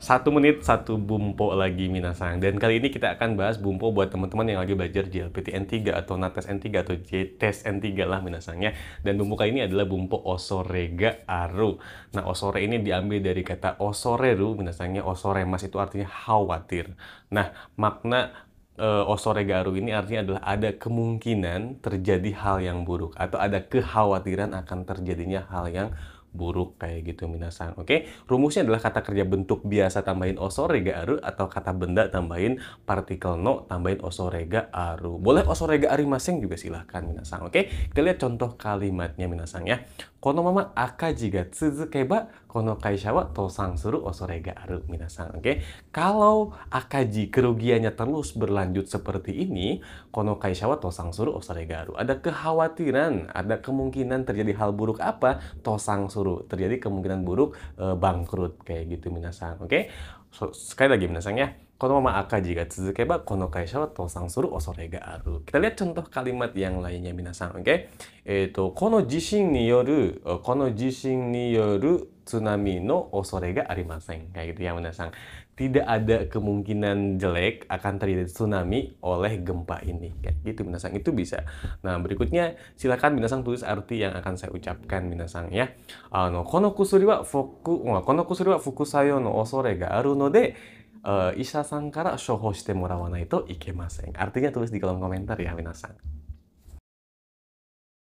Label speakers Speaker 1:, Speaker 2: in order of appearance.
Speaker 1: satu menit satu bumpo lagi minasang dan kali ini kita akan bahas bumpo buat teman-teman yang lagi belajar JLPT N3 atau NATES N3 atau JTES N3 lah minasangnya dan bumpo kali ini adalah bumpo osorega aru nah osore ini diambil dari kata osoreru minasangnya osore mas itu artinya khawatir nah makna eh, osorega osore garu ini artinya adalah ada kemungkinan terjadi hal yang buruk atau ada kekhawatiran akan terjadinya hal yang buruk kayak gitu minasan. Oke, rumusnya adalah kata kerja bentuk biasa tambahin osorega aru atau kata benda tambahin partikel no tambahin osorega aru. Boleh osorega masing juga silahkan minasan. Oke, kita lihat contoh kalimatnya minasan ya. Kono mama akaji ga tsuzukeba kono kaisha wa tosang suru osorega aru minasan. Oke, kalau akaji kerugiannya terus berlanjut seperti ini, kono kaisha wa tosang suru osorega aru. Ada kekhawatiran, ada kemungkinan terjadi hal buruk apa tosang suru suruh terjadi kemungkinan buruk e, bangkrut kayak gitu minasan. Oke. Okay? So, sekali lagi minasan ya. Kono mama aka jika tsuzukeba kono kaisha wa tosan suru osore ga aru. Kita lihat contoh kalimat yang lainnya minasan, oke? Okay? Eto kono jishin ni yoru eh, kono jishin ni yoru tsunami no osore ga arimasen. Kayak gitu ya Sang. Tidak ada kemungkinan jelek akan terjadi tsunami oleh gempa ini. Kayak gitu Sang. itu bisa. Nah berikutnya silakan Sang tulis arti yang akan saya ucapkan Sang ya. Ano ah, kono kusuri wa foku, oh, kono kusuri wa sayo no osore ga aru no de uh, eh, Isha san kara shoho shite morawanai to ikemasen. Artinya tulis di kolom komentar ya minasang.